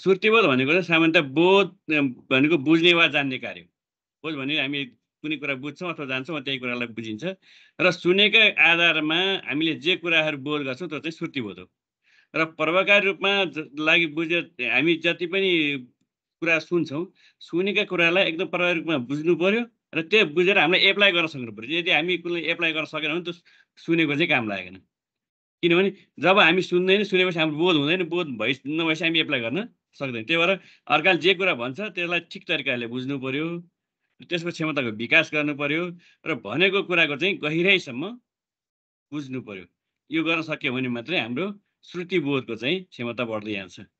श्रुतिबोध भनेको चाहिँ सामान्यतया बोध भनेको बुझ्ने वा जान्ने कार्य हो बोध भने हामी कुनै कुरा बुझ्छौँ अथवा जान्छौँ त्यही कुरालाई बुझिन्छ र सुनेकै आधारमा हामीले जे कुराहरू बोध गर्छौँ त्यो चाहिँ श्रुतिबोध हो र प्रभावकारी रूपमा लागि बुझे हामी जति पनि कुरा सुन्छौँ सुनेका कुरालाई एकदम प्रभावी रूपमा बुझ्नु पऱ्यो र त्यो बुझेर हामीलाई एप्लाई गर्न सक्नु पऱ्यो यदि हामी कुनै एप्लाई गर्न सकेनौँ भने त्यो सुनेको चाहिँ काम लागेन किनभने जब हामी सुन्दैन सुनेपछि हाम्रो बोध हुँदैन बोध भइ नभएपछि हामी एप्लाई गर्न सक्दैन त्यही भएर अर्काले जे कुरा भन्छ त्यसलाई ठिक तरिकाले बुझ्नु पऱ्यो त्यसको क्षमताको विकास गर्नु पऱ्यो र भनेको कुराको चाहिँ गहिराइसम्म बुझ्नु पऱ्यो यो गर्न सक्यो भने मात्रै हाम्रो श्रुति बोधको चाहिँ क्षमता बढ्दै जान्छ